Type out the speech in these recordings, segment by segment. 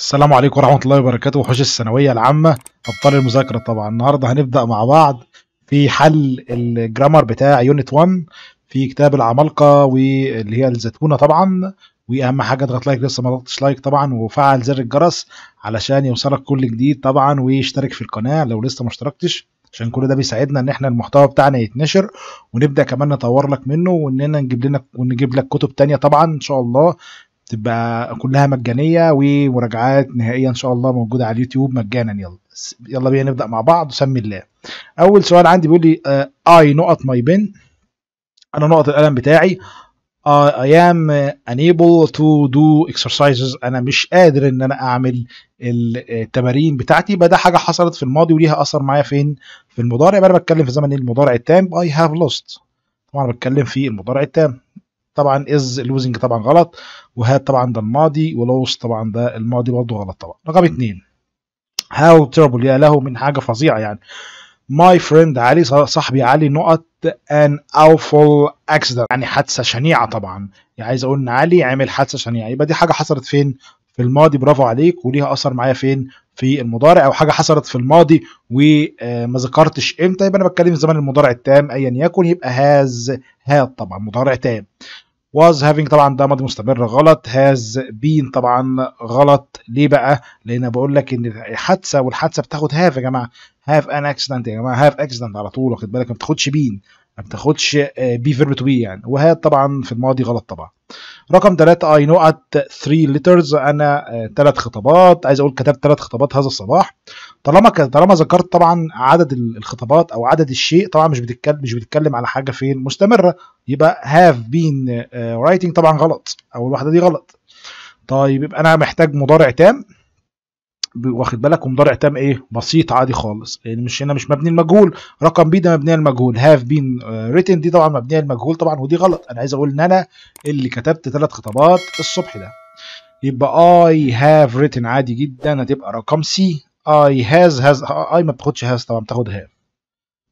السلام عليكم ورحمة الله وبركاته وحوش الثانوية العامة أبطال المذاكرة طبعا النهاردة هنبدأ مع بعض في حل الجرامر بتاع يونت 1 في كتاب العمالقة واللي هي الزيتونة طبعا وأهم حاجة اضغط لايك لسه ما ضغطتش لايك طبعا وفعل زر الجرس علشان يوصلك كل جديد طبعا واشترك في القناة لو لسه ما اشتركتش عشان كل ده بيساعدنا ان احنا المحتوى بتاعنا يتنشر ونبدا كمان نطور لك منه واننا نجيب لنا ونجيب لك كتب تانية طبعا ان شاء الله تبقى كلها مجانيه ومراجعات نهائيه ان شاء الله موجوده على اليوتيوب مجانا يلا يلا بينا نبدا مع بعض سمي الله اول سؤال عندي بيقول لي اي نقط ماي بن انا نقط القلم بتاعي آه، I am unable to do exercises أنا مش قادر إن أنا أعمل التمارين بتاعتي يبقى ده حاجة حصلت في الماضي وليها أثر معايا فين؟ في المضارع يبقى أنا بتكلم في زمن المضارع التام I have lost طبعا بتكلم في المضارع التام طبعا از لوزنج طبعا غلط وهاد طبعا ده الماضي ولوس طبعا ده الماضي برضه غلط طبعا رقم اثنين هاو تيربل يا له من حاجه فظيعه يعني ماي فريند علي صاحبي علي نقط ان اوفول اكسيدنت يعني حادثه شنيعه طبعا يعني عايز اقول ان علي عمل حادثه شنيعه يبقى دي حاجه حصلت فين في الماضي برافو عليك وليها اثر معايا فين في المضارع او حاجه حصلت في الماضي وما آه، ذكرتش امتى يبقى انا بتكلم الزمن المضارع التام ايا يكن يبقى هاز هاد طبعا مضارع تام was having طبعا ده ماضي مستمر غلط has been طبعا غلط ليه بقى؟ لان بقول لك ان الحادثه والحادثه بتاخد have يا جماعه have an accident يا جماعه have accident على طول واخد بالك ما بتاخدش بين ما بتاخدش بي فيرب تو بي يعني وهي طبعا في الماضي غلط طبعا رقم ثلاثة اي نو ات ثري ليترز انا ثلاث آه، خطابات عايز اقول كتبت ثلاث خطابات هذا الصباح طالما طالما ذكرت طبعا عدد الخطابات او عدد الشيء طبعا مش بتتكلم مش بتتكلم على حاجه فين مستمره يبقى هاف بين رايتنج طبعا غلط اول واحده دي غلط طيب يبقى انا محتاج مضارع تام واخد بالك ومضارع تام ايه بسيط عادي خالص لان يعني مش هنا مش مبني المجهول رقم بي ده مبني المجهول هاف بين ريتن دي طبعا مبنيه المجهول طبعا ودي غلط انا عايز اقول ان انا اللي كتبت ثلاث خطابات الصبح ده يبقى اي هاف ريتن عادي جدا هتبقى رقم سي اي هاز هاز اي ما بتاخدش هاز طبعا بتاخد have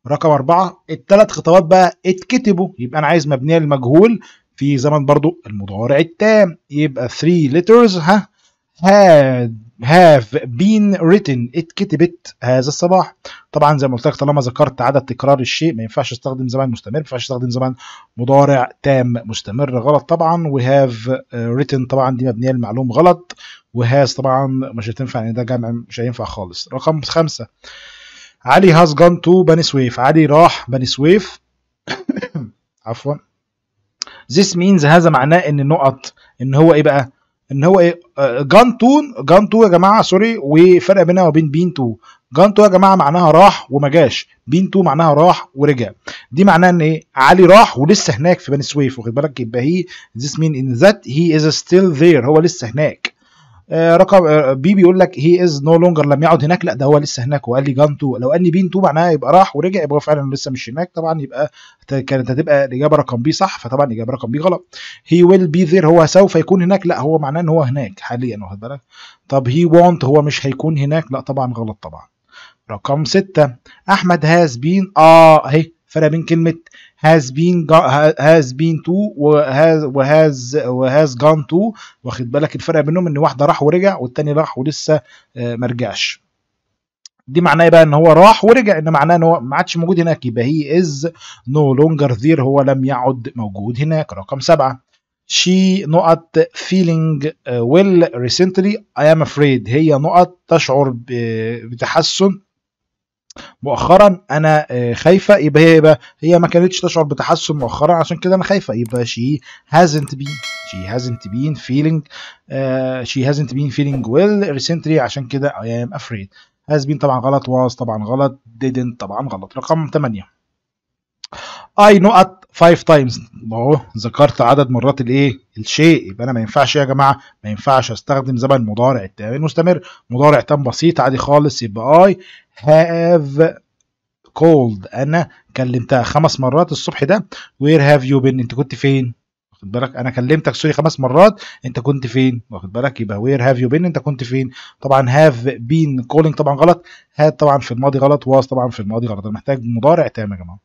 رقم أربعة التلات خطوات بقى اتكتبوا يبقى أنا عايز مبنية للمجهول في زمن برضو المضارع التام يبقى 3 letters ها had have been written اتكتبت هذا الصباح طبعا زي ما قلت لك طالما ذكرت عدد تكرار الشيء ما ينفعش استخدم زمان مستمر ما ينفعش استخدم زمان مضارع تام مستمر غلط طبعا وهاف uh, written طبعا دي مبنيه للمعلوم غلط وهاز طبعا مش هتنفع ان يعني ده جمع مش هينفع خالص رقم خمسة علي هاز جون تو بني سويف علي راح بني سويف عفوا this means هذا معناه ان النقط ان هو ايه بقى ان هو ايه آه، جان تون جان تو يا جماعه سوري وفرق بينها وبين بين تو جان تو يا جماعه معناها راح وما جاش بين تو معناها راح ورجع دي معناها ان ايه علي راح ولسه هناك في بني سويف واخد بالك يبقى هي ذس مين ان ذات هي از ستيل ذير هو لسه هناك آه، رقم آه، بي بيقول لك هي از نو لونجر لم يعد هناك لا ده هو لسه هناك وقال لي جان تو لو قال لي بين تو معناها يبقى راح ورجع يبقى هو فعلا لسه مش هناك طبعا يبقى كانت هتبقى الاجابه رقم بي صح فطبعا الاجابه رقم بي غلط هي ويل بي ذير هو سوف يكون هناك لا هو معناه ان هو هناك حاليا واخد بالك طب هي وونت هو مش هيكون هناك لا طبعا غلط طبعا رقم ستة أحمد هاز بين آه أهي فرق بين كلمه has been has been to وهاز وهاز has gone to واخد بالك الفرق بينهم ان واحده راح ورجع والتاني راح ولسه آه، ما رجعش دي معناه بقى ان هو راح ورجع ان معناه ان هو ما عادش موجود هناك يبقى هي از نو لونجر ذير هو لم يعد موجود هناك رقم سبعة شي نقط feeling آه، well recently I am afraid هي نقط تشعر بتحسن مؤخرا انا آه، خايفه يبقى هي يبقى هي ما كانتش تشعر بتحسن مؤخرا عشان كده انا خايفه يبقى شي هازنت بين شي هازنت بين فيلينج شي هازنت been فيلينج ويل ريسنتلي عشان كده اي ام افريد هاز بين طبعا غلط واز طبعا غلط didn't طبعا غلط رقم 8 I know at 5 تايمز اهو ذكرت عدد مرات الايه الشيء يبقى انا ما ينفعش يا جماعه ما ينفعش استخدم زمن مضارع التام المستمر مضارع تام بسيط عادي خالص يبقى اي هاف كولد انا كلمتها خمس مرات الصبح ده وير هاف يو بين انت كنت فين واخد بالك انا كلمتك سوري خمس مرات انت كنت فين واخد بالك يبقى وير هاف يو بين انت كنت فين طبعا هاف بين كولينج طبعا غلط هاد طبعا في الماضي غلط واز طبعا في الماضي غلط انا محتاج مضارع تام يا جماعه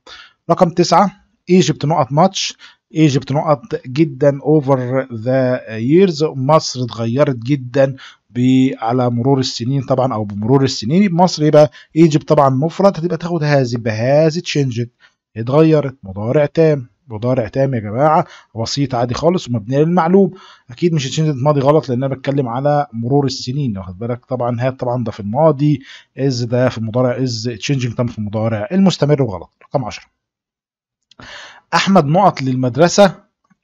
رقم تسعة ايجيبت نقط ماتش ايجيبت نقط جدا اوفر ذا ييرز مصر اتغيرت جدا على مرور السنين طبعا او بمرور السنين مصر يبقى ايجيبت طبعا مفرد هتبقى تاخد هذه بهازي تشنجت اتغيرت مضارع تام مضارع تام يا جماعه بسيط عادي خالص ومبنيه للمعلوم اكيد مش تشنجت ماضي غلط لان انا بتكلم على مرور السنين واخد بالك طبعا هات طبعا ده في الماضي از ده في المضارع از تشنجنج تام في المضارع المستمر وغلط رقم 10 احمد نقط للمدرسه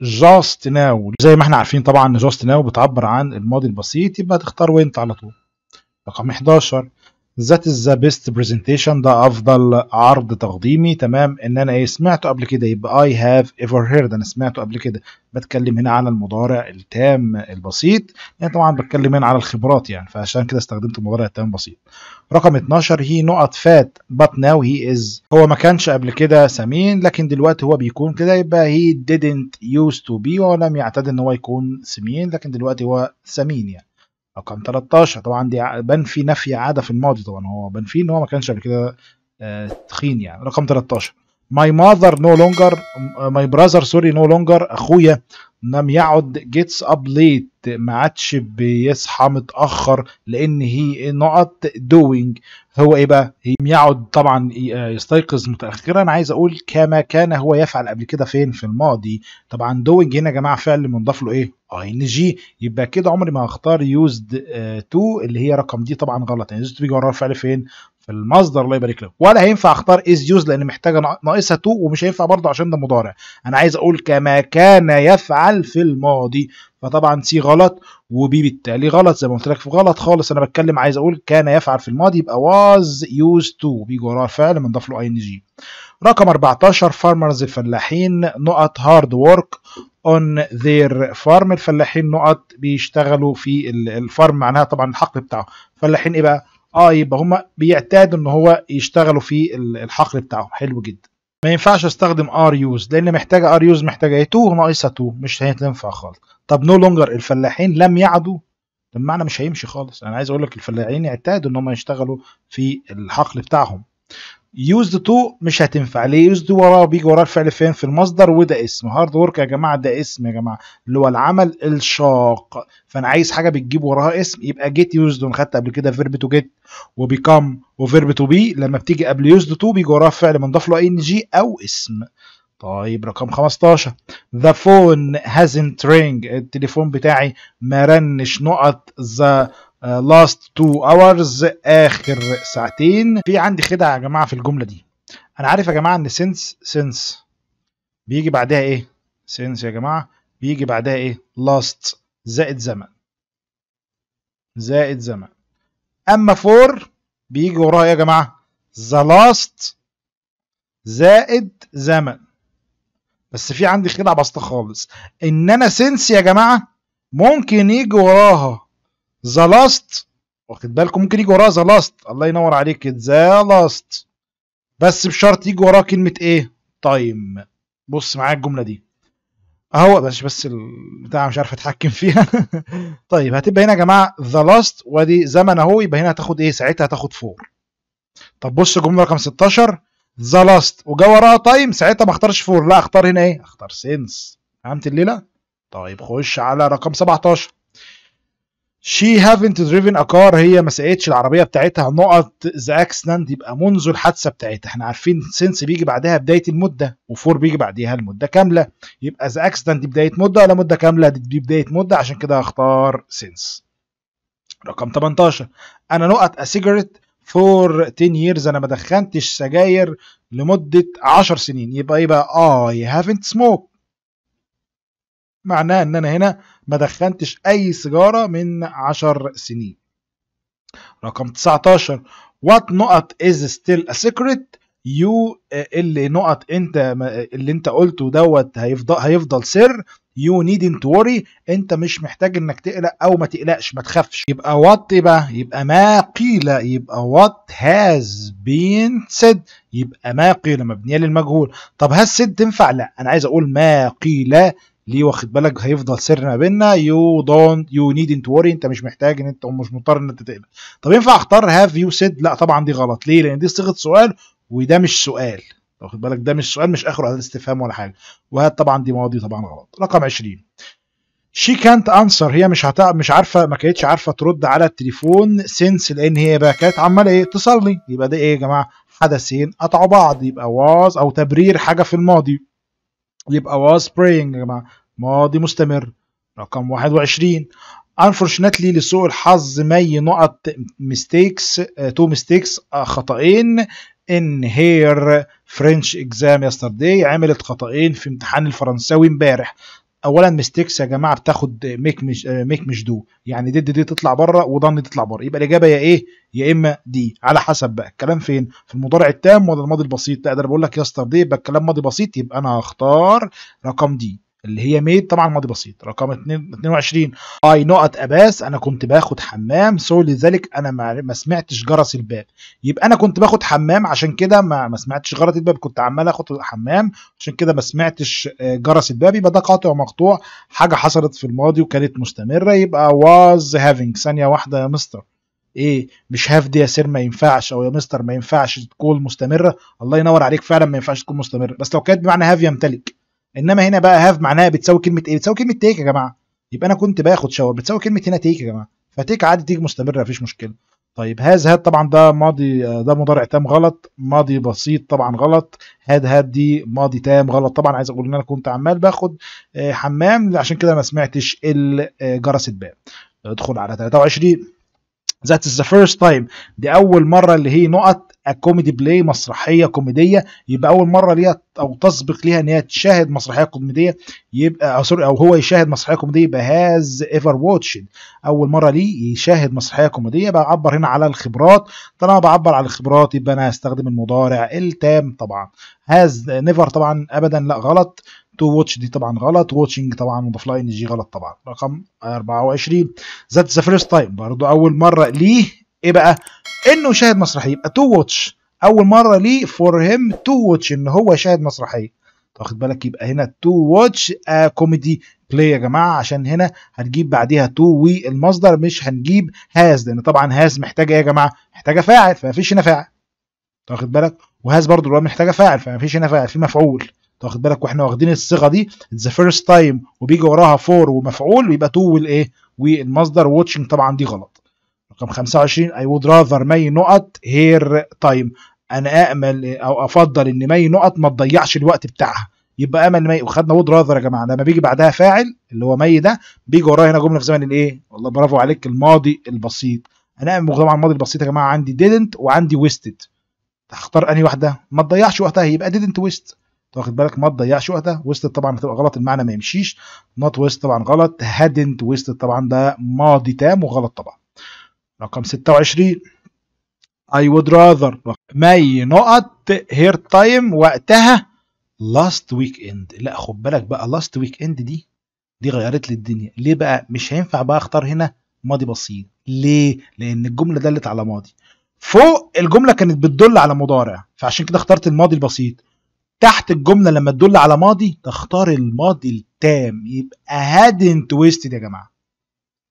جاست ناو زي ما احنا عارفين طبعا ان جاست ناو بتعبر عن الماضي البسيط يبقى هتختار وانت على طول رقم 11 ذات از ذا بيست برزنتيشن ده افضل عرض تقديمي تمام ان انا ايه سمعته قبل كده يبقى اي هاف ايفر هيرد انا سمعته قبل كده بتكلم هنا على المضارع التام البسيط يعني طبعا بتكلم هنا على الخبرات يعني فعشان كده استخدمت المضارع التام البسيط رقم 12 هي نقط فات بات ناو هي از هو ما كانش قبل كده سمين لكن دلوقتي هو بيكون كده يبقى هي didn't used to be ولم يعتاد ان هو يكون سمين لكن دلوقتي هو سمين يعني رقم 13 طبعا دي بنفي نفي عاده في الماضي طبعا هو بنفي ان هو ما كانش قبل كده آه، تخين يعني رقم 13 ماي ماذر نو لونجر ماي براذر سوري نو لونجر اخويا لم يعد جيتس اب ليت ما عادش بيصحى متاخر لان هي نقط دوينج هو ايه بقى يعد طبعا آه، يستيقظ متاخرا عايز اقول كما كان هو يفعل قبل كده فين في الماضي طبعا دوينج هنا يا جماعه فعل منضاف له ايه اي ان جي يبقى كده عمري ما هختار يوزد تو آه، اللي هي رقم دي طبعا غلط يعني يوزد تو بيجي وراها الفعل فين في المصدر الله يبارك له ولا هينفع اختار از يوز لان محتاجه ناقصها تو ومش هينفع برضه عشان ده مضارع انا عايز اقول كما كان يفعل في الماضي فطبعا سي غلط وبي بالتالي غلط زي ما قلت لك في غلط خالص انا بتكلم عايز اقول كان يفعل في الماضي يبقى واز يوز تو بيجي وراه فعل منضاف له اي ان جي رقم 14 فارمرز الفلاحين نقط هارد وورك اون ذير فارم الفلاحين نقط بيشتغلوا في الفارم معناها طبعا الحقل بتاعه فلاحين ايه بقى اه يبقى هما بيعتادوا ان هو يشتغلوا في الحقل بتاعهم حلو جدا ما ينفعش استخدم ار يوز لان محتاجه ار يوز محتاجه 2 إيه؟ ناقصه 2 مش هتنفع خالص طب نو لونجر الفلاحين لم يعدوا المعنى مش هيمشي خالص انا عايز اقول لك الفلاحين اعتادوا ان هم يشتغلوا في الحقل بتاعهم يوزد تو مش هتنفع ليه يوزد وراه بيجي وراه الفعل فين في المصدر وده اسم هارد ورك يا جماعه ده اسم يا جماعه اللي هو العمل الشاق فانا عايز حاجه بتجيب وراها اسم يبقى جيت يوزد انا خدت قبل كده فيرب تو جيت وبيكم وفيرب تو بي لما بتيجي قبل يوزد تو بيجي وراها فعل منضاف له ان جي او اسم طيب رقم 15 ذا فون هازنت رينج التليفون بتاعي ما رنش نقط the لاست تو اورز اخر ساعتين في عندي خدع يا جماعه في الجمله دي انا عارف يا جماعه ان سينس سينس بيجي بعدها ايه سينس يا جماعه بيجي بعدها ايه لاست زائد زمن زائد زمن اما فور بيجي وراها إيه يا جماعه ذا لاست زائد زمن بس في عندي خدعه بسيطه خالص ان انا سينس يا جماعه ممكن يجي وراها ذا لاست واخد بالكم ممكن يجي وراه ذا لاست الله ينور عليك ذا لاست بس بشرط يجي وراه كلمه ايه طيب. تايم بص معايا الجمله دي اهو بس بس البتاع مش عارف اتحكم فيها طيب هتبقى هنا يا جماعه ذا لاست وادي زمن اهو يبقى هنا هتاخد ايه ساعتها هتاخد فور طب بص الجمله رقم 16 ذا لاست وجا وراها تايم طيب، ساعتها ما اختارش فور لا اختار هنا ايه اختار سينس فهمت الليله طيب خش على رقم 17 شي هافنت دريفن اكار هي ما سقتش العربيه بتاعتها نقط ذا اكسيدنت يبقى منذ الحادثه بتاعتها احنا عارفين سنس بيجي بعدها بدايه المده وفور بيجي بعديها المده كامله يبقى ذا اكسيدنت دي بدايه مده ولا مده كامله دي بدايه مده عشان كده هختار سنس رقم 18 انا نقط اسيجرت فور 10 ييرز انا ما دخنتش سجاير لمده 10 سنين يبقى يبقى اي هافنت سموك معناه ان انا هنا ما دخنتش اي سيجاره من 10 سنين رقم 19 وات نقط از ستيل ا سيكريت يو اللي نقط انت اللي انت قلته دوت هيفضل هيفضل سر يو نيدنت وري انت مش محتاج انك تقلق او ما تقلقش ما تخافش يبقى وات يبقى يبقى ما قيل يبقى وات هاز بين سيد يبقى ما قيل مبنيه للمجهول طب هاز سيد تنفع لا انا عايز اقول ما قيل ليه واخد بالك هيفضل سر ما بيننا يو دونت يو نيد انت وري انت مش محتاج ان انت مش مضطر ان انت تقلق طب ينفع اختار هاف يو سيد لا طبعا دي غلط ليه لان دي صيغه سؤال وده مش سؤال واخد بالك ده مش سؤال مش اخره على استفهام ولا حاجه وهات طبعا دي مواضيع طبعا غلط رقم 20 شي كانت انسر هي مش هتق... مش عارفه ما كانتش عارفه ترد على التليفون سنس لان هي بقى كانت عماله ايه تصلي يبقى ده ايه يا جماعه حدثين قطعوا بعض يبقى واز او تبرير حاجه في الماضي يبقى was praying يا جماعه ماضي مستمر رقم 21 unfortunately لسوء الحظ مي نقط mistakes تو آه، mistakes آه، خطأين in her French exam yesterday عملت خطأين في امتحان الفرنساوي امبارح اولا ميستيكس يا جماعه بتاخد ميك مش ميك مش دو يعني دي دي, دي تطلع بره وضن تطلع بره يبقى الاجابه يا ايه يا اما دي على حسب بقى الكلام فين في المضارع التام ولا الماضي البسيط لا ده انا بقول لك اسطى دي يبقى الكلام ماضي بسيط يبقى انا هختار رقم دي اللي هي ميد طبعا ماضي بسيط رقم 22 اي نقط اباس انا كنت باخد حمام سو لذلك انا ما, سمعتش جرس الباب يبقى انا كنت باخد حمام عشان كده ما, ما سمعتش جرس الباب كنت عمال اخد حمام عشان كده ما سمعتش آه، جرس الباب يبقى ده قاطع ومقطوع حاجه حصلت في الماضي وكانت مستمره يبقى واز هافينج ثانيه واحده يا مستر ايه مش هاف دي يا سير ما ينفعش او يا مستر ما ينفعش تكون مستمره الله ينور عليك فعلا ما ينفعش تكون مستمره بس لو كانت بمعنى هاف يمتلك انما هنا بقى هاف معناها بتساوي كلمه ايه بتساوي كلمه تيك يا جماعه يبقى انا كنت باخد شاور بتساوي كلمه هنا تيك يا جماعه فتيك عادي تيك مستمره مفيش مشكله طيب هاز هاد طبعا ده ماضي ده مضارع تام غلط ماضي بسيط طبعا غلط هاد هاد دي ماضي تام غلط طبعا عايز اقول ان انا كنت عمال باخد آه، حمام عشان كده ما سمعتش الجرس آه، الباب ادخل على 23 ذات از ذا فيرست تايم دي اول مره اللي هي نقط كوميدي بلاي مسرحيه كوميديه يبقى اول مره ليها او تسبق ليها ان هي تشاهد مسرحيه كوميديه يبقى سوري او هو يشاهد مسرحيه كوميديه يبقى هاز ايفر واتشد اول مره ليه يشاهد مسرحيه كوميديه بعبر هنا على الخبرات طالما بعبر على الخبرات يبقى انا هستخدم المضارع التام طبعا هاز نيفر طبعا ابدا لا غلط تو واتش دي طبعا غلط واتشنج طبعا مضاف لها ان جي غلط طبعا رقم 24 ذات ذا فيرست تايم برضه اول مره ليه ايه بقى انه شاهد مسرحيه يبقى تو واتش اول مره ليه فور هيم تو واتش ان هو شاهد مسرحيه واخد بالك يبقى هنا تو واتش كوميدي آه، بلاي يا جماعه عشان هنا هنجيب بعديها تو وي المصدر مش هنجيب هاز لان طبعا هاز محتاجه ايه يا جماعه محتاجه فاعل فمفيش هنا فاعل واخد بالك وهاز برضه محتاجه فاعل فمفيش هنا فاعل في مفعول واخد بالك واحنا واخدين الصيغه دي ذا فيرست تايم وبيجي وراها فور ومفعول يبقى تو والايه والمصدر واتشنج طبعا دي غلط رقم 25 اي وود راذر ماي نقط هير تايم انا امل او افضل ان ماي نقط ما تضيعش الوقت بتاعها يبقى امل ماي وخدنا وود راذر يا جماعه لما بيجي بعدها فاعل اللي هو ماي ده بيجي وراها هنا جمله في زمن الايه والله برافو عليك الماضي البسيط انا امل طبعا الماضي البسيط يا جماعه عندي didn't وعندي wasted هختار انهي واحده ما تضيعش وقتها يبقى didn't waste واخد بالك ما تضيعش وقتها ويستد طبعا هتبقى غلط المعنى ما يمشيش نوت ويست طبعا غلط هادنت ويست طبعا ده ماضي تام وغلط طبعا رقم 26 اي وود راذر ماي نقط هير تايم وقتها لاست ويك اند لا خد بالك بقى لاست ويك اند دي دي غيرت لي الدنيا ليه بقى مش هينفع بقى اختار هنا ماضي بسيط ليه لان الجمله دلت على ماضي فوق الجمله كانت بتدل على مضارع فعشان كده اخترت الماضي البسيط تحت الجمله لما تدل على ماضي تختار الماضي التام يبقى هادن تويستد يا جماعه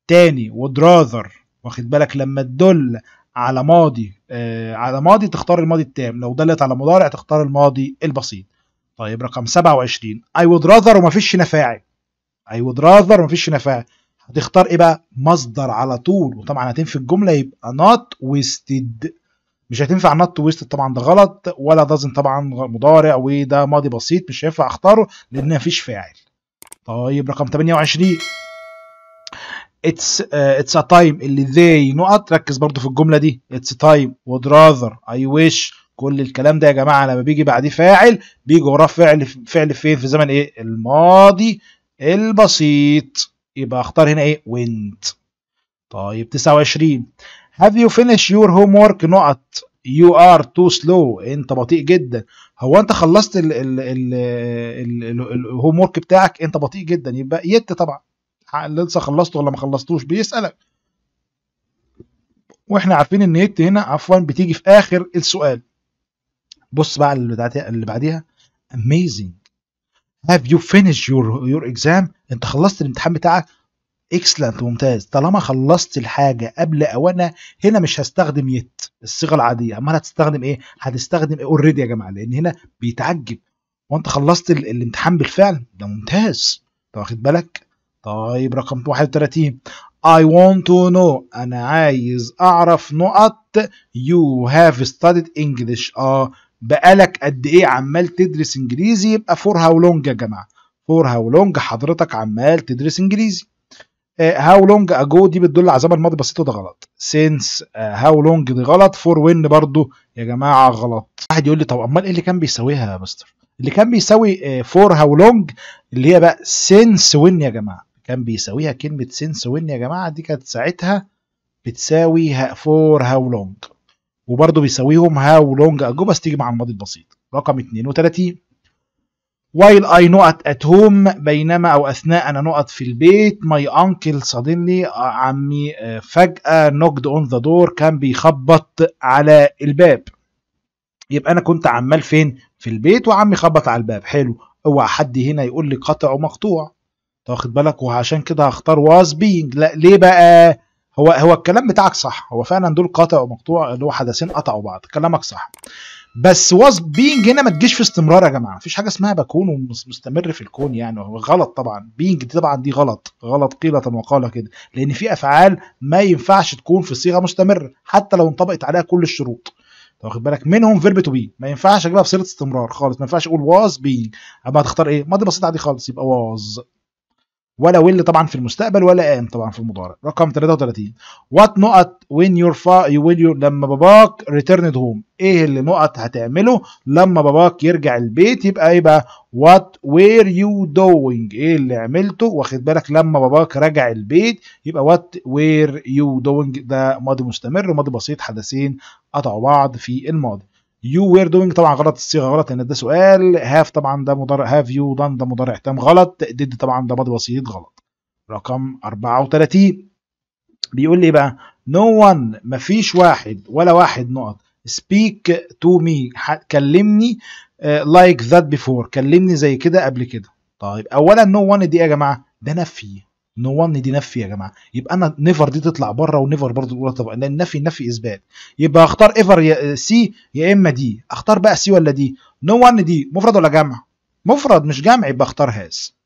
تاني ودراذر واخد بالك لما تدل على ماضي آه على ماضي تختار الماضي التام لو دلت على مضارع تختار الماضي البسيط طيب رقم 27 اي وود راذر ومفيش نفاعي اي وود راذر ومفيش نفاعي هتختار ايه بقى مصدر على طول وطبعا هتنفي الجمله يبقى نوت ويستد مش هتنفع نوت ويست طبعا ده غلط ولا دازن طبعا مضارع وده ماضي بسيط مش هينفع اختاره لان مفيش فاعل طيب رقم 28 اتس اتس ا تايم اللي ذي نقط ركز برضو في الجمله دي اتس تايم وود راذر اي ويش كل الكلام ده يا جماعه لما بيجي بعديه فاعل بيجي وراه فعل فعل فين في زمن ايه الماضي البسيط يبقى اختار هنا ايه went طيب 29 have you finished your homework نقط you are too slow انت بطيء جدا هو انت خلصت ال ال ال الهوم ورك بتاعك انت بطيء جدا يبقى يت طبعا لسه خلصته ولا ما خلصتوش بيسالك واحنا عارفين ان يت هنا عفوا بتيجي في اخر السؤال بص بقى اللي بعديها amazing have you finished your your exam انت خلصت الامتحان بتاعك اكسلنت ممتاز طالما خلصت الحاجه قبل اوانا هنا مش هستخدم يت الصيغه العاديه امال هتستخدم ايه هتستخدم اوريدي إيه يا جماعه لان هنا بيتعجب وانت خلصت الامتحان بالفعل ده ممتاز انت واخد بالك طيب رقم 31 I want to know أنا عايز أعرف نقط you have studied English آه بقالك قد إيه عمال تدرس إنجليزي يبقى for how long يا جماعة for how long حضرتك عمال تدرس إنجليزي آه، هاو لونج اجو دي بتدل على زمن ماضي بسيط وده غلط سينس آه، هاو لونج دي غلط فور وين برضو يا جماعه غلط واحد يقول لي طب امال ايه اللي كان بيساويها يا مستر اللي كان بيساوي فور آه، هاو لونج اللي هي بقى سينس وين يا جماعه كان بيساويها كلمه سينس وين يا جماعه دي كانت ساعتها بتساوي فور هاو لونج وبرضه بيساويهم هاو لونج اجو بس تيجي مع الماضي البسيط رقم 32 while I not at home بينما أو أثناء أنا نقط في البيت my uncle suddenly آه، عمي آه، فجأة knocked on the door كان بيخبط على الباب يبقى أنا كنت عمال فين في البيت وعمي خبط على الباب حلو اوعى حد هنا يقول لي قطع ومقطوع واخد بالك وعشان كده هختار واز بينج لا ليه بقى هو هو الكلام بتاعك صح هو فعلا دول قطع ومقطوع اللي هو حدثين قطعوا بعض كلامك صح بس واز بينج هنا ما تجيش في استمرار يا جماعه مفيش حاجه اسمها بكون ومستمر في الكون يعني هو غلط طبعا بينج دي طبعا دي غلط غلط قيله وقال كده لان في افعال ما ينفعش تكون في صيغه مستمره حتى لو انطبقت عليها كل الشروط واخد بالك منهم فيرب تو بي ما ينفعش اجيبها بصيغه استمرار خالص ما ينفعش اقول واز بينج اما هتختار ايه ماضي بسيط عادي خالص يبقى واز ولا ويل طبعا في المستقبل ولا ام طبعا في المضارع رقم 33 وات نقط يور فا يو ويل يور لما باباك ريتيرند هوم ايه اللي نقط هتعمله لما باباك يرجع البيت يبقى ايه بقى وات وير يو دوينج ايه اللي عملته واخد بالك لما باباك رجع البيت يبقى وات وير يو دوينج ده ماضي مستمر وماضي بسيط حدثين قطعوا بعض في الماضي يو وير دوينج طبعا غلط الصيغه غلط لان ده سؤال هاف طبعا ده مضارع هاف يو دان ده مضارع تام غلط ديد طبعا ده ماضي بسيط غلط رقم 34 بيقول لي بقى نو no وان مفيش واحد ولا واحد نقط سبيك تو مي كلمني لايك ذات بيفور كلمني زي كده قبل كده طيب اولا نو no وان دي يا جماعه ده نفي نو 1 دي نفي يا جماعه يبقى انا نيفر دي تطلع بره ونيفر برضه الاولى طبعا لان النفي النفي اثبات يبقى اختار ايفر يا سي يا اما دي اختار بقى سي ولا دي نو 1 دي مفرد ولا جمع مفرد مش جمع يبقى اختار هاز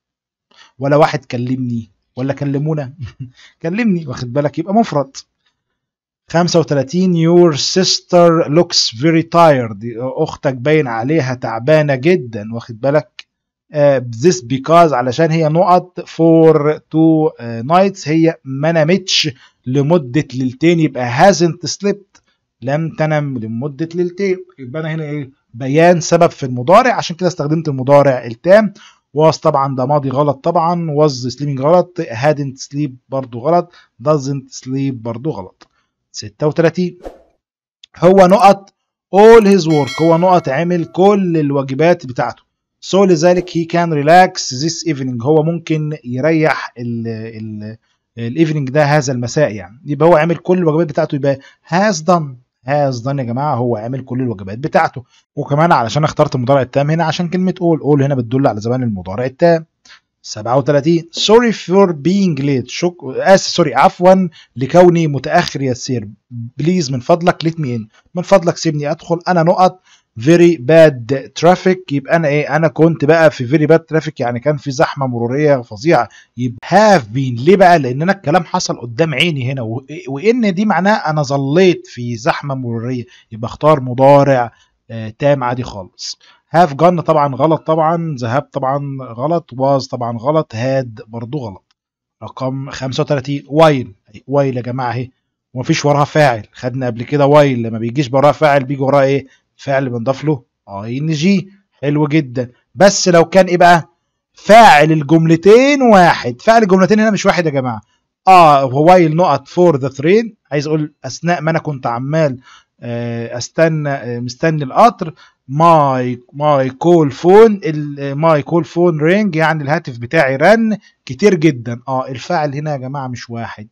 ولا واحد كلمني ولا كلمونا كلمني واخد بالك يبقى مفرد 35 your sister looks very tired اختك باين عليها تعبانه جدا واخد بالك آه، this because علشان هي نقط for two آه، nights هي ما نامتش لمدة ليلتين يبقى hasn't slept لم تنم لمدة ليلتين يبقى أنا هنا إيه بيان سبب في المضارع عشان كده استخدمت المضارع التام was طبعا ده ماضي غلط طبعا was sleeping غلط hadn't sleep برضو غلط doesn't sleep برضو غلط 36 هو نقط all his work هو نقط عمل كل الواجبات بتاعته سو لذلك هي كان ريلاكس ذيس ايفنينج هو ممكن يريح ال ال الايفنينج ده هذا المساء يعني يبقى هو عامل كل الوجبات بتاعته يبقى هاز done. هاز done يا جماعه هو عامل كل الوجبات بتاعته وكمان علشان اخترت المضارع التام هنا عشان كلمه اول اول هنا بتدل على زمان المضارع التام 37 سوري فور بينج ليت اس سوري عفوا لكوني متاخر يا سير بليز من فضلك ليت مي ان من فضلك سيبني ادخل انا نقط فيري باد ترافيك يبقى انا ايه انا كنت بقى في فيري باد ترافيك يعني كان في زحمه مروريه فظيعه يبقى هاف بين ليه بقى لان انا الكلام حصل قدام عيني هنا إيه؟ وان دي معناها انا ظليت في زحمه مروريه يبقى اختار مضارع آه تام عادي خالص هاف جن طبعا غلط طبعا ذهاب طبعا غلط واز طبعا غلط هاد برضو غلط رقم 35 وايل وايل يا جماعه اهي ومفيش وراها فاعل خدنا قبل كده وايل لما بيجيش وراها فاعل بيجي وراها ايه فعل بنضاف له اي آه، ان جي حلو جدا بس لو كان ايه بقى فاعل الجملتين واحد فاعل الجملتين هنا مش واحد يا جماعه اه وايل نقط فور ذا ترين عايز اقول اثناء ما انا كنت عمال آه، استنى آه، مستني القطر ماي ماي كول فون ماي كول فون رينج يعني الهاتف بتاعي رن كتير جدا اه الفاعل هنا يا جماعه مش واحد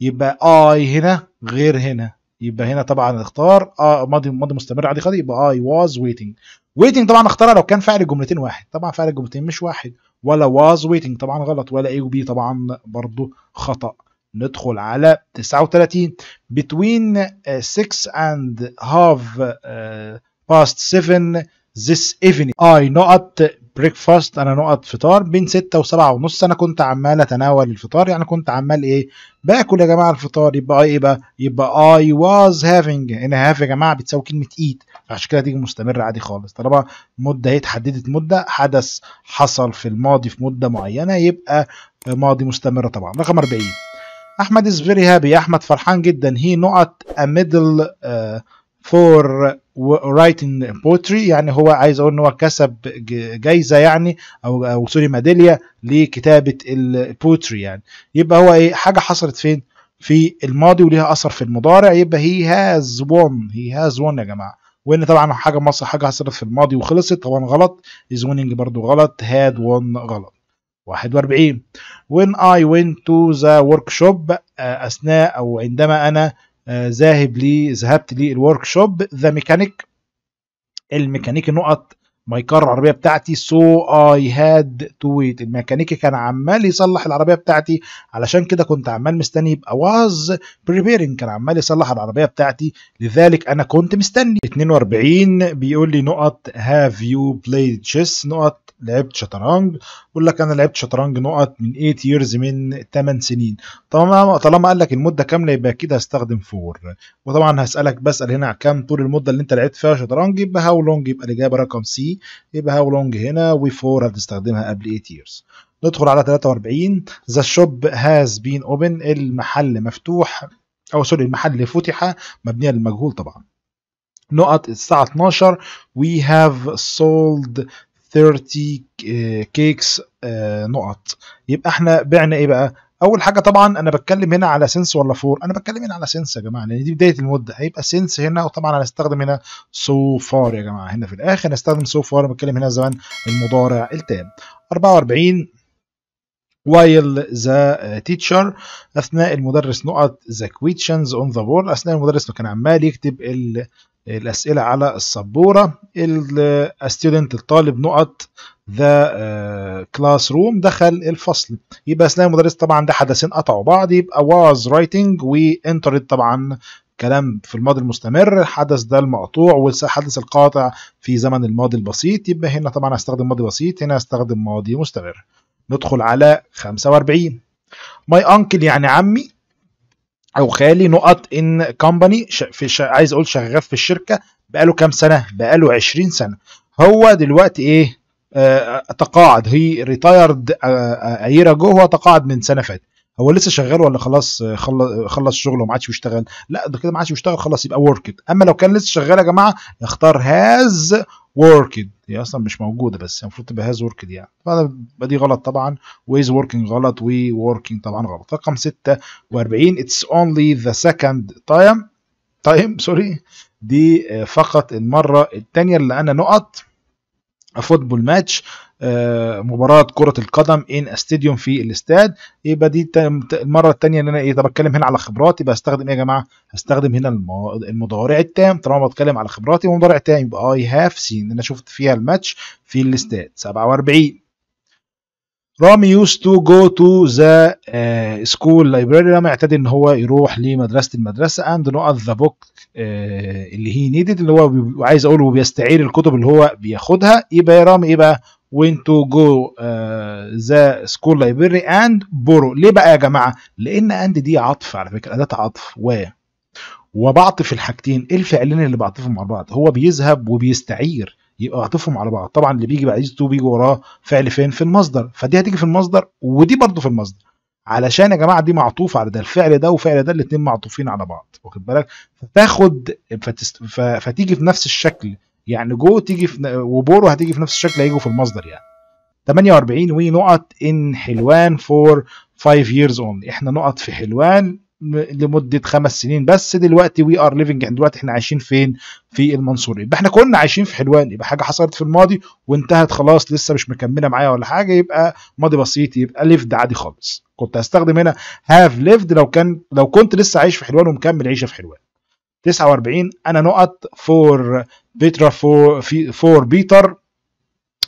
يبقى اي هنا غير هنا يبقى هنا طبعا اختار اه ماضي ماضي مستمر عادي خالص يبقى اي واز ويتنج ويتنج طبعا اختارها لو كان فعل الجملتين واحد طبعا فعل الجملتين مش واحد ولا واز ويتنج طبعا غلط ولا اي وبي طبعا برضو خطأ ندخل على 39 between 6 آه، and half آه، past 7 this evening I not بريكفاست انا نقط فطار بين ستة و ونص انا كنت عمال اتناول الفطار يعني كنت عمال ايه باكل يا جماعه الفطار يبقى ايه بقى يبقى اي واز هافينج انا هاف يا جماعه بتساوي كلمه ايت عشان كده تيجي مستمره عادي خالص طالما مده هي اتحددت مده حدث حصل في الماضي في مده معينه يبقى ماضي مستمره طبعا رقم 40 احمد از فيري هابي احمد فرحان جدا هي نقط ا آه، ميدل فور رايتنج بوتري يعني هو عايز اقول ان هو كسب جايزه يعني او او سوري ميداليه لكتابه البوتري يعني يبقى هو ايه حاجه حصلت فين في الماضي وليها اثر في المضارع يبقى هي هاز وون هي هاز وون يا جماعه وان طبعا حاجه مصر حاجه حصلت في الماضي وخلصت طبعا غلط از ويننج برضو غلط هاد وون غلط 41 when I went to the workshop أثناء أو عندما أنا آه، ذاهب لي ذهبت للورك شوب ذا ميكانيك الميكانيك نقط ماي كار العربيه بتاعتي سو اي هاد تو ويت الميكانيكي كان عمال يصلح العربيه بتاعتي علشان كده كنت عمال مستني يبقى واز بريبيرنج كان عمال يصلح العربيه بتاعتي لذلك انا كنت مستني 42 بيقول لي نقط هاف يو بلاي تشيس نقط لعبت شطرنج بقول لك انا لعبت شطرنج نقط من 8 ييرز من 8 سنين طالما طالما قال لك المده كامله يبقى كده هستخدم فور وطبعا هسالك بسال هنا كام طول المده اللي انت لعبت فيها شطرنج يبقى هاو لونج يبقى الاجابه رقم سي يبقى هاو لونج هنا وي 4 هتستخدمها قبل 8 years ندخل على 43 ذا شوب هاز بين اوبن المحل مفتوح او سوري المحل فتح مبنيه للمجهول طبعا نقط الساعه 12 وي هاف سولد 30 كيكس نقط يبقى احنا بعنا ايه بقى اول حاجه طبعا انا بتكلم هنا على سنس ولا فور انا بتكلم هنا على سنس يا جماعه لان دي بدايه المده هيبقى سنس هنا وطبعا هنستخدم هنا سو so فار يا جماعه هنا في الاخر هنستخدم سو فار بتكلم هنا زمان المضارع التام 44 while the teacher اثناء المدرس نقط the questions on the بورد اثناء المدرس كان عمال يكتب الأسئلة على السبورة الستودنت الطالب نقط ذا كلاس روم دخل الفصل يبقى أثناء المدرس طبعا ده حدثين قطعوا بعض يبقى واز رايتنج entered طبعا كلام في الماضي المستمر الحدث ده المقطوع والحدث القاطع في زمن الماضي البسيط يبقى هنا طبعا هستخدم ماضي بسيط هنا هستخدم ماضي مستمر ندخل على 45 ماي انكل يعني عمي او خالي نقط ان كومباني في ش... عايز اقول شغال في الشركه بقاله كام سنه بقاله 20 سنه هو دلوقتي ايه آه تقاعد هي ريتايرد ايرا جو هو تقاعد من سنه فاتت هو لسه شغال ولا خلاص آه، خلص شغله وما عادش بيشتغل لا ده كده ما عادش بيشتغل خلاص يبقى وركد اما لو كان لسه شغال يا جماعه اختار هاز وركد هي اصلا مش موجوده بس المفروض تبقى هاز وركد يعني فده دي غلط طبعا ويز وركينج غلط وي وركينج طبعا غلط رقم 46 اتس اونلي ذا سكند تايم تايم سوري دي آه، فقط المره الثانيه اللي انا نقط فوتبول ماتش آه، مباراة كرة القدم ان استاديوم في الاستاد يبقى دي المرة الثانية ان انا ايه بتكلم هنا على خبراتي يبقى هستخدم ايه يا جماعة؟ هستخدم هنا المضارع التام طالما بتكلم على خبراتي ومضارع التام يبقى اي هاف سين انا شفت فيها الماتش في الاستاد 47 رامي يوز تو جو تو ذا سكول لايبراري رامي اعتاد ان هو يروح لمدرسه المدرسه اند نقط ذا بوك اللي هي نيدد اللي هو عايز اقوله بيستعير الكتب اللي هو بياخدها يبقى رامي ايه بقى وين تو جو ذا سكول school اند بورو ليه بقى يا جماعه لان اند دي عطف على فكره اداه عطف و وبعطف الحاجتين ايه الفعلين اللي بعطفهم مع بعض هو بيذهب وبيستعير يبقى اعطفهم على بعض طبعا اللي بيجي بعد تو بيجي وراه فعل فين في المصدر فدي هتيجي في المصدر ودي برضه في المصدر علشان يا جماعه دي معطوفه على ده الفعل ده وفعل ده الاثنين معطوفين على بعض واخد بالك فتاخد فتست... ف... فتيجي في نفس الشكل يعني جو تيجي في وبورو هتيجي في نفس الشكل هيجوا في المصدر يعني 48 وي نقط ان حلوان فور 5 years اونلي احنا نقط في حلوان لمده خمس سنين بس دلوقتي وي ار ليفنج دلوقتي احنا عايشين فين في المنصوريه يبقى احنا كنا عايشين في حلوان يبقى حاجه حصلت في الماضي وانتهت خلاص لسه مش مكمله معايا ولا حاجه يبقى ماضي بسيط يبقى ليفد عادي خالص كنت هستخدم هنا هاف ليفد لو كان لو كنت لسه عايش في حلوان ومكمل عيشه في حلوان 49 انا نقط فور بيترا فور فور بيتر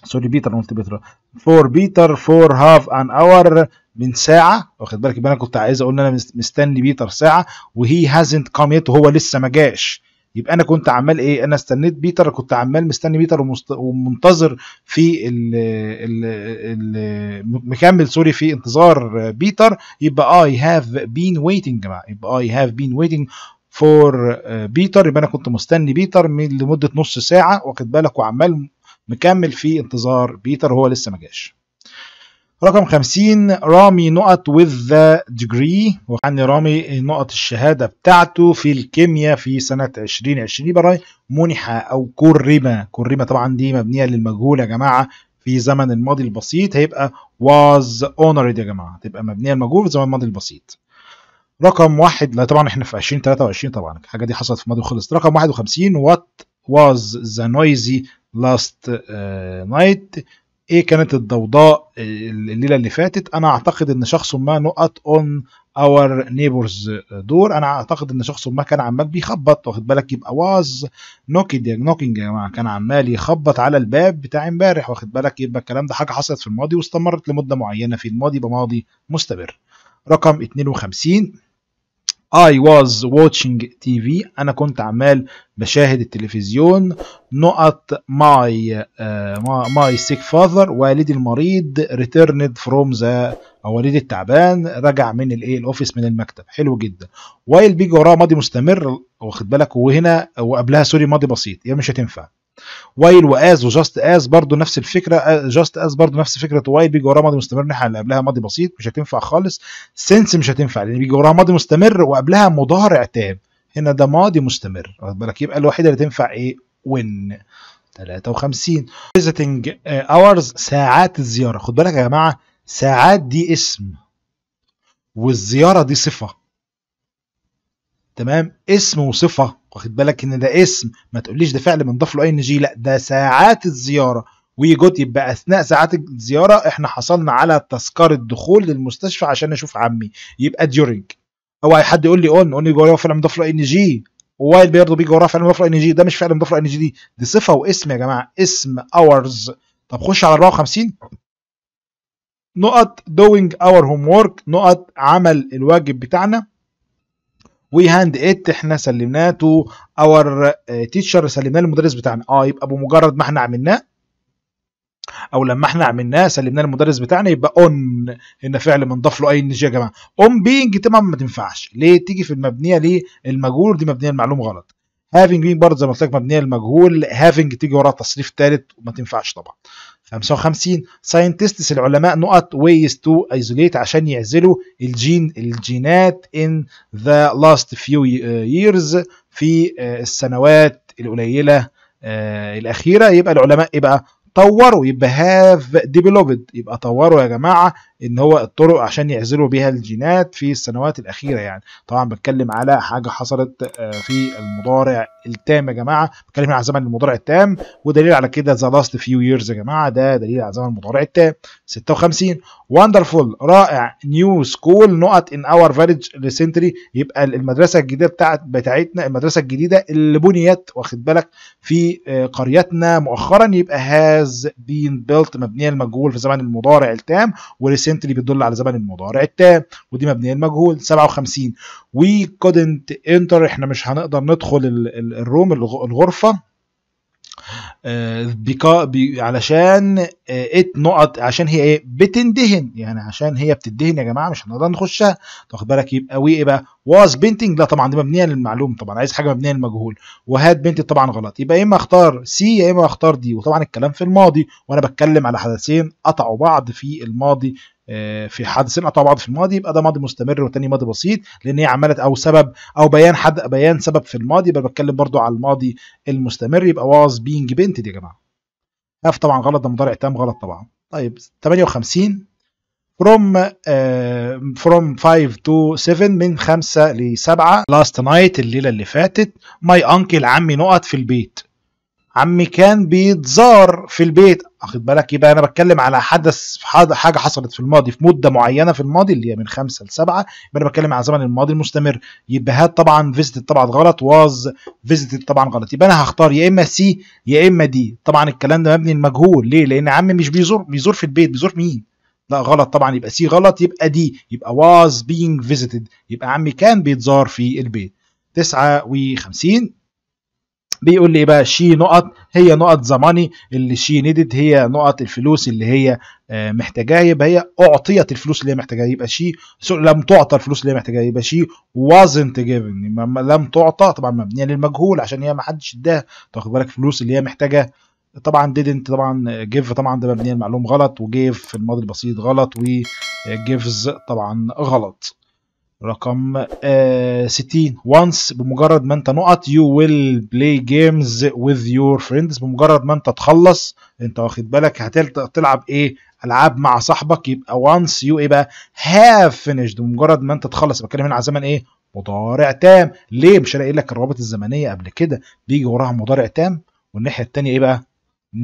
سوري بيتر قلت بيترا فور بيتر فور هاف ان اور من ساعه واخد بالك يبقى انا كنت عايز اقول ان انا مستني بيتر ساعه وهي هازنت كام يت وهو لسه ما جاش يبقى انا كنت عمال ايه انا استنيت بيتر كنت عمال مستني بيتر ومست... ومنتظر في ال... ال... ال... مكمل سوري في انتظار بيتر يبقى اي هاف بين ويتنج يا جماعه يبقى اي هاف بين ويتنج فور بيتر يبقى انا كنت مستني بيتر من لمده نص ساعه واخد بالك وعمال مكمل في انتظار بيتر وهو لسه ما جاش رقم 50 رامي نقط with the degree وعن رامي نقط الشهادة بتاعته في الكيمياء في سنة 2020 يبقى رامي منح أو كرمة كرمة طبعا دي مبنية للمجهول يا جماعة في زمن الماضي البسيط هيبقى was honored يا جماعة تبقى مبنية للمجهول في زمن الماضي البسيط رقم واحد لا طبعا احنا في 2023 طبعا الحاجة دي حصلت في الماضي وخلصت رقم 51 what was the noisy last uh, night ايه كانت الضوضاء الليله اللي فاتت انا اعتقد ان شخص ما نقط اون اور نيبرز دور انا اعتقد ان شخص ما كان عمال بيخبط واخد بالك يبقى واز نوكينج يا نوكينج يا جماعه كان عمال يخبط على الباب بتاع امبارح واخد بالك يبقى الكلام ده حاجه حصلت في الماضي واستمرت لمده معينه في الماضي يبقى ماضي مستمر رقم 52 I was watching TV أنا كنت عمال بشاهد التلفزيون نقط my uh, my sick father والدي المريض returned from the أو والدي التعبان رجع من الايه الاوفيس من المكتب حلو جدا while بيجي وراه ماضي مستمر واخد بالك وهنا وقبلها سوري ماضي بسيط يا مش هتنفع وايل واز وجاست از برضو نفس الفكره آه، جاست از برضو نفس فكره وايل بيجي وراها ماضي مستمر ناحيه اللي قبلها ماضي بسيط مش هتنفع خالص سنس مش هتنفع لان بيجي وراها ماضي مستمر وقبلها مضارع تام هنا ده ماضي مستمر واخد بالك يبقى الوحيده اللي تنفع ايه وين 53 فيزيتنج اورز ساعات الزياره خد بالك يا جماعه ساعات دي اسم والزياره دي صفه تمام اسم وصفه واخد بالك ان ده اسم ما تقوليش ده فعل بنضاف له اي ان جي لا ده ساعات الزياره وي جود يبقى اثناء ساعات الزياره احنا حصلنا على تذكره دخول للمستشفى عشان اشوف عمي يبقى ديورنج اوعى حد يقول لي اون اون يبقى فعل مضاف له ان جي وايل بيرضو بيجي وراه فعل مضاف له ان جي ده مش فعل مضاف له ان جي دي دي صفه واسم يا جماعه اسم اورز طب خش على 54 نقط دوينج اور هوم ورك نقط عمل الواجب بتاعنا وي هاند ات احنا سلمناه تو اور آه، تيتشر سلمناه للمدرس بتاعنا اه يبقى بمجرد ما احنا عملناه او لما احنا عملناه سلمناه للمدرس بتاعنا يبقى اون هنا فعل بنضاف له اي ان جي يا جماعه اون بينج طبعا ما تنفعش ليه تيجي في المبنيه للمجهول دي مبنيه المعلوم غلط هافينج بينج برضه زي ما قلت لك مبنيه للمجهول هافينج تيجي وراها تصريف ثالث وما تنفعش طبعا 55 ساينتستس العلماء نقط ways to isolate عشان يعزلوا الجين الجينات in the last few years في آه، السنوات القليله آه، الاخيره يبقى العلماء يبقى طوروا يبقى have developed يبقى طوروا يا جماعه ان هو الطرق عشان يعزلوا بيها الجينات في السنوات الاخيره يعني طبعا بتكلم على حاجه حصلت آه، في المضارع التام يا جماعه بتكلم على زمن المضارع التام ودليل على كده ذا لاست فيو ييرز يا جماعه ده دليل على زمن المضارع التام 56 وندرفول رائع نيو سكول نقط ان اور فيلج ريسنتري يبقى المدرسه الجديده بتاعت بتاعتنا المدرسه الجديده اللي بنيت واخد بالك في آه، قريتنا مؤخرا يبقى هاز بين بيلت مبنيه المجهول في زمن المضارع التام وريسنتري اللي بتدل على زمن المضارع التام ودي مبنيه المجهول 57 وي كودنت انتر احنا مش هنقدر ندخل الروم الغرفه آه، بكا بي علشان ات آه، نقط عشان هي ايه بتندهن يعني عشان هي بتدهن يا جماعه مش هنقدر نخشها تاخد بالك يبقى وي ايه بقى واز بينتنج لا طبعا دي مبنيه للمعلوم طبعا عايز حاجه مبنيه للمجهول وهات بنت طبعا غلط يبقى يا اما اختار سي يا اما اختار دي وطبعا الكلام في الماضي وانا بتكلم على حدثين قطعوا بعض في الماضي آه، في حد سمع بعض في الماضي يبقى ده ماضي مستمر والتاني ماضي بسيط لان هي عماله او سبب او بيان حد بيان سبب في الماضي يبقى بتكلم برضو على الماضي المستمر يبقى واز بينج دي يا جماعه اف طبعا غلط ده مضارع تام غلط طبعا طيب 58 from uh, from 5 to 7 من 5 ل 7 last night الليله اللي فاتت my uncle عمي نقط في البيت عمي كان بيتزار في البيت واخد بالك يبقى انا بتكلم على حدث حاجه حصلت في الماضي في مده معينه في الماضي اللي هي من خمسة لسبعة يبقى انا بتكلم على زمن الماضي المستمر يبقى هات طبعا فيزيتد طبعا غلط واز فيزيتد طبعا غلط يبقى انا هختار يا اما سي يا اما دي طبعا الكلام ده مبني المجهول ليه لان عمي مش بيزور بيزور في البيت بيزور مين لا غلط طبعا يبقى سي غلط يبقى دي يبقى واز بينج فيزيتد يبقى عمي كان بيتزار في البيت 59 بيقول لي بقى شي نقط هي نقط ذا ماني اللي شي نيدد هي نقط الفلوس اللي هي آه، محتاجاها يبقى هي اعطيت الفلوس اللي هي محتاجاها يبقى شي لم تعطى الفلوس اللي هي محتاجاها يبقى شي wasn't given لم تعطى طبعا مبنيه للمجهول عشان هي ما حدش اداها تاخد بالك الفلوس اللي هي محتاجاها طبعا didn't طبعا جيف آه، طبعا ده مبنيه المعلوم غلط وجيف في الماضي البسيط غلط وجيفز آه، طبعا غلط رقم 60 آه، once بمجرد ما انت نقط يو ويل بلاي جيمز وذ يور فريندز بمجرد ما انت تخلص انت واخد بالك هتلعب ايه العاب مع صاحبك يبقى once you ايه بقى هاف فينيشد بمجرد ما انت تخلص بتكلم هنا على زمن ايه مضارع تام ليه مش انا قايل لك الروابط الزمنيه قبل كده بيجي وراها مضارع تام والناحيه الثانيه ايه بقى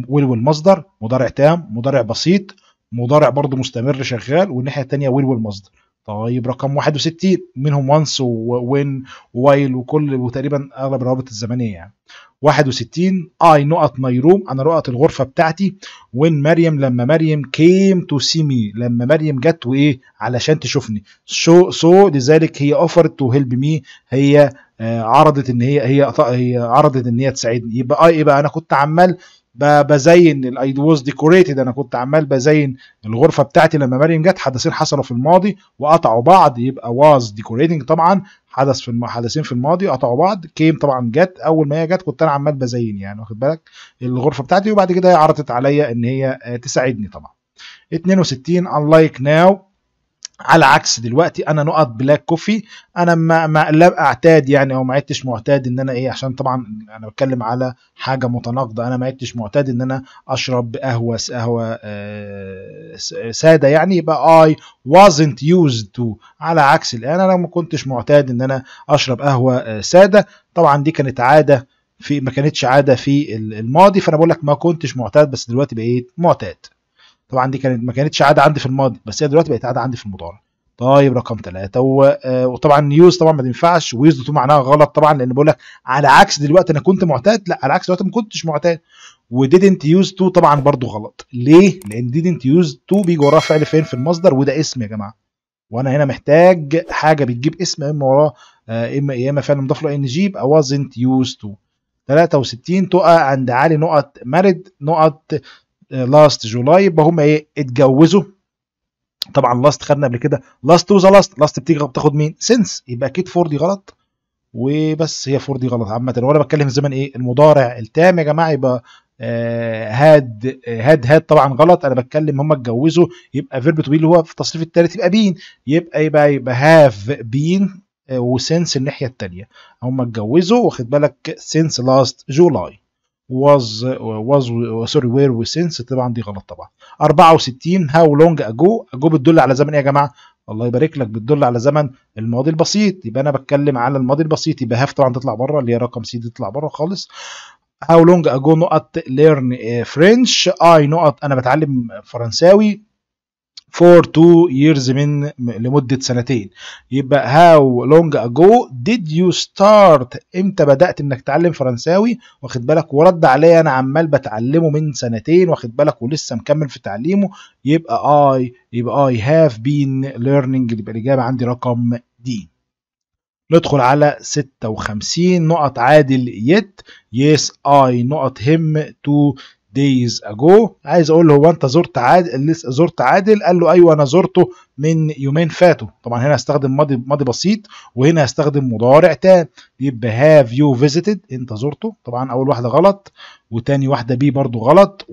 ويل والمصدر مضارع تام مضارع بسيط مضارع برضه مستمر شغال والناحيه الثانيه ويل والمصدر طيب رقم 61 منهم وانس ووين وايل وكل وتقريبا اغلب الروابط الزمنيه يعني 61 اي نقط ماي روم انا نقط الغرفه بتاعتي وين مريم لما مريم كيم تو سي مي لما مريم جت وايه علشان تشوفني سو سو لذلك هي اوفرت تو هيلب مي هي آه، عرضت ان هي هي هي عرضت ان هي تساعدني يبقى اي آه، يبقى انا كنت عمال بزين اي ووز ديكوريتد انا كنت عمال بزين الغرفه بتاعتي لما مريم جت حدثين حصلوا في الماضي وقطعوا بعض يبقى واز ديكوريتنج طبعا حدث في حدثين في الماضي قطعوا بعض كيم طبعا جت اول ما هي جت كنت انا عمال بزين يعني واخد بالك الغرفه بتاعتي وبعد كده هي عرضت عليا ان هي آه، تساعدني طبعا 62 unlike now على عكس دلوقتي انا نقط بلاك كوفي انا ما, ما لا اعتاد يعني او ما عدتش معتاد ان انا ايه عشان طبعا انا بتكلم على حاجه متناقضه انا ما عدتش معتاد ان انا اشرب قهوه قهوه آه، ساده يعني يبقى اي wasn't used to على عكس الان انا ما كنتش معتاد ان انا اشرب قهوه آه، ساده طبعا دي كانت عاده في ما كانتش عاده في الماضي فانا بقول لك ما كنتش معتاد بس دلوقتي بقيت معتاد طبعا دي كانت ما كانتش عاده عندي في الماضي بس هي دلوقتي بقت عاده عندي في المضارع طيب رقم ثلاثة آه، وطبعا يوز طبعا ما تنفعش ويوز تو معناها غلط طبعا لان بقول لك على عكس دلوقتي انا كنت معتاد لا على عكس دلوقتي ما كنتش معتاد وديدنت يوز تو طبعا برضو غلط ليه؟ لان ديدنت يوز تو بيجي وراه فعل فين في المصدر وده اسم يا جماعه وانا هنا محتاج حاجه بتجيب اسم يا اما وراه آه، اما يا اما فعل مضاف له ان جي يبقى وازنت يوز تو 63 تقع عند علي نقط مارد نقط لاست جولاي يبقى هم ايه اتجوزوا طبعا لاست خدنا قبل كده لاست وذا لاست لاست بتيجي بتاخد مين سنس يبقى اكيد فور دي غلط وبس هي فور دي غلط عامه وانا بتكلم زمان ايه المضارع التام يا جماعه يبقى هاد هاد هاد طبعا غلط انا بتكلم هم اتجوزوا يبقى فيرب تو بي اللي هو في التصريف الثالث يبقى بين يبقى يبقى يبقى هاف بين وسنس الناحيه الثانيه هم اتجوزوا واخد بالك سنس لاست جولاي was uh, was سوري uh, we since طبعا دي غلط طبعا 64 هاو لونج اجو اجو بتدل على زمن ايه يا جماعه الله يبارك لك بتدل على زمن الماضي البسيط يبقى انا بتكلم على الماضي البسيط يبقى هاف طبعا تطلع بره اللي هي رقم سي دي تطلع بره خالص هاو لونج اجو نقط ليرن فرنش اي نقط انا بتعلم فرنساوي for two years من لمدة سنتين يبقى how long ago did you start امتى بدأت انك تتعلم فرنساوي واخد بالك ورد عليا انا عمال بتعلمه من سنتين واخد بالك ولسه مكمل في تعليمه يبقى I يبقى I have been learning يبقى الإجابة عندي رقم دي ندخل على 56 نقط عادل يت يس اي نقط هم تو days ago عايز اقول له هو انت زرت عادل لسه زرت عادل قال له ايوه انا زرته من يومين فاتوا طبعا هنا هستخدم ماضي ماضي بسيط وهنا هستخدم مضارع تام يبقى have you visited انت زرته طبعا اول واحده غلط وتاني واحده بي برضو غلط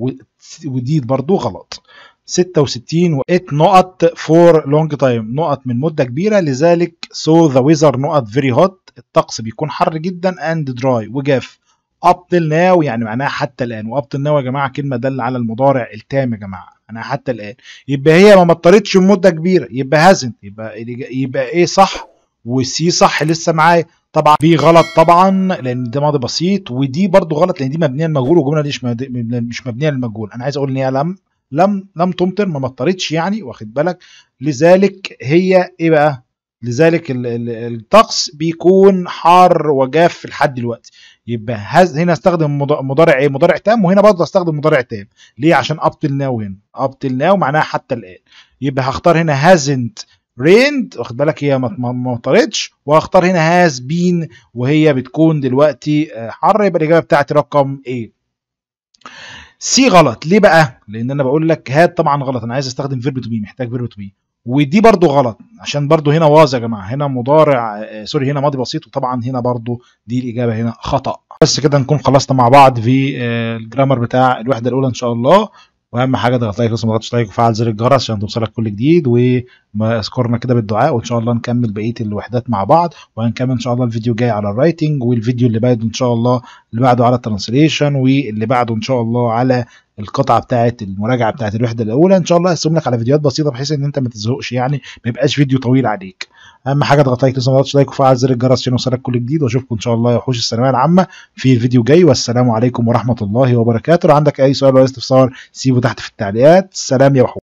ودي برضو غلط 66 و 8 نقط فور لونج تايم نقط من مده كبيره لذلك سو ذا ويزر نقط فيري هوت الطقس بيكون حر جدا اند دراي وجاف اب تيل ناو يعني معناها حتى الان واب تيل ناو يا جماعه كلمه دل على المضارع التام يا جماعه انا حتى الان يبقى هي ما مطرتش مده كبيره يبقى هازنت يبقى يبقى ايه صح وسي صح لسه معايا طبعا بي غلط طبعا لان ده ماضي بسيط ودي برضو غلط لان دي مبنيه للمجهول والجمله دي مش مبنيه للمجهول انا عايز اقول ان هي لم لم لم تمطر ما مطرتش يعني واخد بالك لذلك هي ايه بقى لذلك الطقس بيكون حار وجاف لحد دلوقتي يبقى هز هنا استخدم مضارع ايه مضارع تام وهنا برضه استخدم مضارع تام ليه عشان اب till ناو هنا اب till ناو معناها حتى الان يبقى هختار هنا hasn't ريند واخد بالك هي ما مطرتش وهختار هنا هاز بين وهي بتكون دلوقتي آه، حر يبقى الاجابه بتاعتي رقم ايه سي غلط ليه بقى لان انا بقول لك هات طبعا غلط انا عايز استخدم فيرب تو بي محتاج فيرب تو بي ودي برضو غلط عشان برضو هنا واز يا جماعه هنا مضارع آه، سوري هنا ماضي بسيط وطبعا هنا برضو دي الاجابه هنا خطا بس كده نكون خلصنا مع بعض في آه، الجرامر بتاع الوحده الاولى ان شاء الله واهم حاجه اضغط لايك ما تضغطش لايك وفعل زر الجرس عشان توصلك كل جديد واذكرنا كده بالدعاء وان شاء الله نكمل بقيه الوحدات مع بعض وهنكمل ان شاء الله الفيديو الجاي على الرايتنج والفيديو اللي بعده ان شاء الله اللي بعده على الترانسليشن واللي بعده ان شاء الله على القطعه بتاعه المراجعه بتاعه الوحده الاولى ان شاء الله هرسم لك على فيديوهات بسيطه بحيث ان انت ما تزهقش يعني ما يبقاش فيديو طويل عليك اهم حاجه اضغط لايك وتضغط ما لايك وفعل زر الجرس عشان يوصلك كل جديد واشوفكم ان شاء الله يا وحوش الثانويه العامه في الفيديو جاي والسلام عليكم ورحمه الله وبركاته لو عندك اي سؤال ولا استفسار سيبه تحت في التعليقات سلام يا وحوش